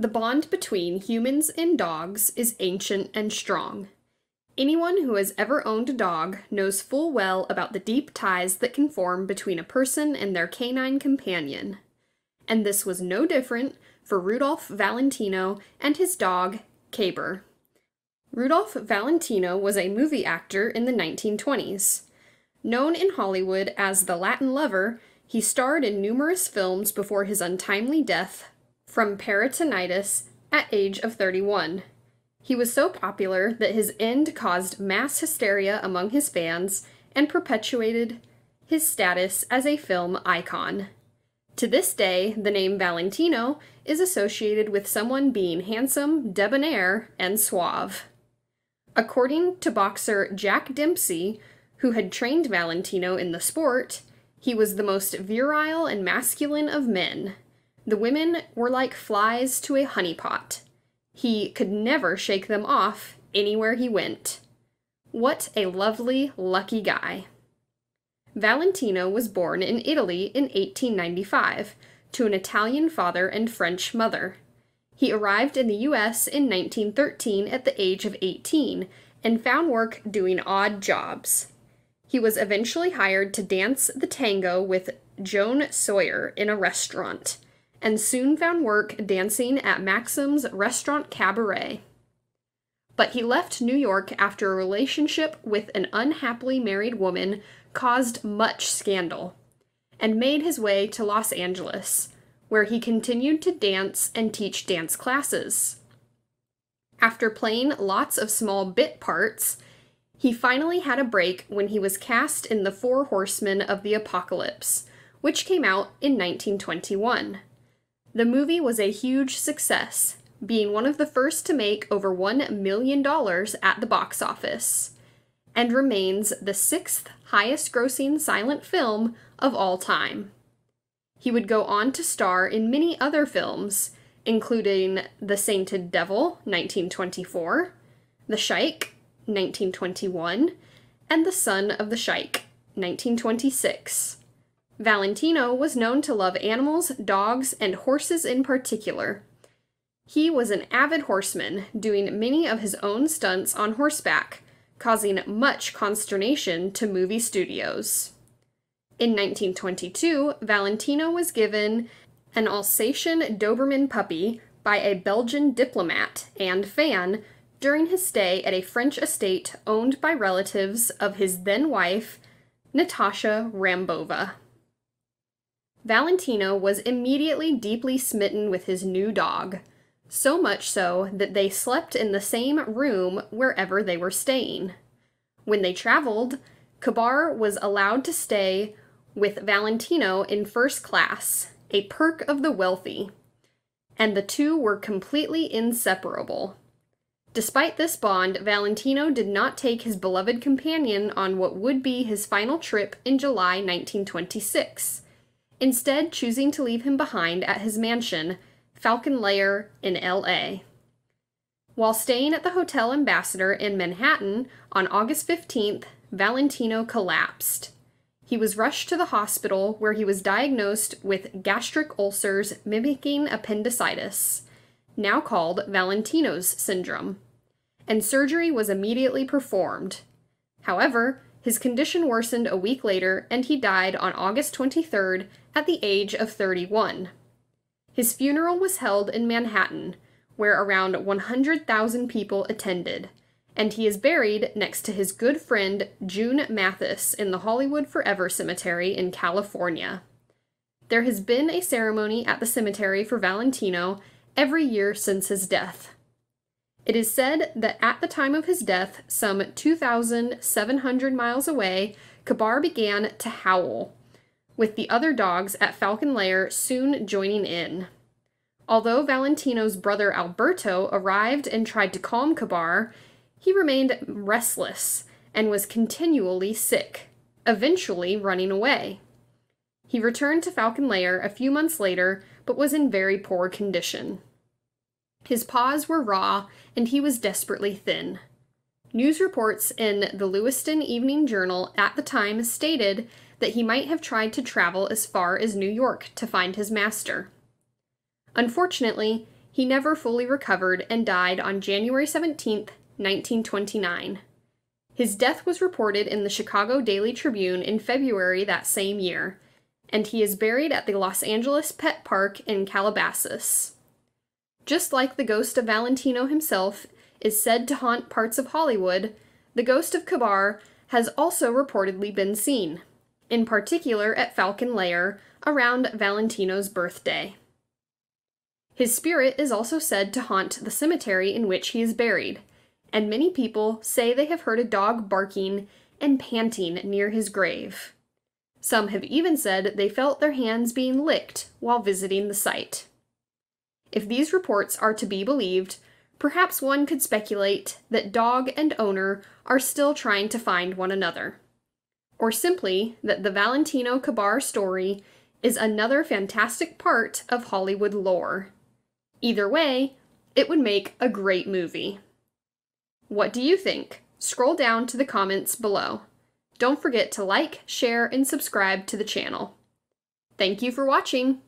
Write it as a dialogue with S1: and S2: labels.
S1: The bond between humans and dogs is ancient and strong. Anyone who has ever owned a dog knows full well about the deep ties that can form between a person and their canine companion. And this was no different for Rudolph Valentino and his dog, Caber. Rudolph Valentino was a movie actor in the 1920s. Known in Hollywood as the Latin Lover, he starred in numerous films before his untimely death from peritonitis at age of 31. He was so popular that his end caused mass hysteria among his fans and perpetuated his status as a film icon. To this day, the name Valentino is associated with someone being handsome, debonair, and suave. According to boxer Jack Dempsey, who had trained Valentino in the sport, he was the most virile and masculine of men. The women were like flies to a honey pot. He could never shake them off anywhere he went. What a lovely, lucky guy. Valentino was born in Italy in 1895 to an Italian father and French mother. He arrived in the U.S. in 1913 at the age of 18 and found work doing odd jobs. He was eventually hired to dance the tango with Joan Sawyer in a restaurant and soon found work dancing at Maxim's Restaurant Cabaret. But he left New York after a relationship with an unhappily married woman caused much scandal, and made his way to Los Angeles, where he continued to dance and teach dance classes. After playing lots of small bit parts, he finally had a break when he was cast in The Four Horsemen of the Apocalypse, which came out in 1921. The movie was a huge success, being one of the first to make over $1 million at the box office, and remains the sixth highest grossing silent film of all time. He would go on to star in many other films, including The Sainted Devil, 1924, The Sheikh, 1921, and The Son of the Sheikh, 1926. Valentino was known to love animals, dogs, and horses in particular. He was an avid horseman, doing many of his own stunts on horseback, causing much consternation to movie studios. In 1922, Valentino was given an Alsatian Doberman puppy by a Belgian diplomat and fan during his stay at a French estate owned by relatives of his then wife, Natasha Rambova. Valentino was immediately deeply smitten with his new dog, so much so that they slept in the same room wherever they were staying. When they traveled, Kabar was allowed to stay with Valentino in first class, a perk of the wealthy, and the two were completely inseparable. Despite this bond, Valentino did not take his beloved companion on what would be his final trip in July 1926 instead choosing to leave him behind at his mansion, Falcon Lair, in LA. While staying at the Hotel Ambassador in Manhattan on August 15th, Valentino collapsed. He was rushed to the hospital where he was diagnosed with gastric ulcers mimicking appendicitis, now called Valentino's syndrome, and surgery was immediately performed. However, his condition worsened a week later and he died on August 23rd at the age of 31. His funeral was held in Manhattan, where around 100,000 people attended, and he is buried next to his good friend June Mathis in the Hollywood Forever Cemetery in California. There has been a ceremony at the cemetery for Valentino every year since his death. It is said that at the time of his death, some 2,700 miles away, Kabar began to howl with the other dogs at Falcon Lair soon joining in. Although Valentino's brother Alberto arrived and tried to calm Kabar, he remained restless and was continually sick, eventually running away. He returned to Falcon Lair a few months later, but was in very poor condition. His paws were raw, and he was desperately thin. News reports in the Lewiston Evening Journal at the time stated that he might have tried to travel as far as New York to find his master. Unfortunately, he never fully recovered and died on January 17, 1929. His death was reported in the Chicago Daily Tribune in February that same year, and he is buried at the Los Angeles Pet Park in Calabasas. Just like the ghost of Valentino himself is said to haunt parts of Hollywood, the ghost of Kabar has also reportedly been seen in particular at Falcon Lair, around Valentino's birthday. His spirit is also said to haunt the cemetery in which he is buried, and many people say they have heard a dog barking and panting near his grave. Some have even said they felt their hands being licked while visiting the site. If these reports are to be believed, perhaps one could speculate that dog and owner are still trying to find one another or simply that the Valentino Cabar story is another fantastic part of Hollywood lore. Either way, it would make a great movie. What do you think? Scroll down to the comments below. Don't forget to like, share, and subscribe to the channel. Thank you for watching!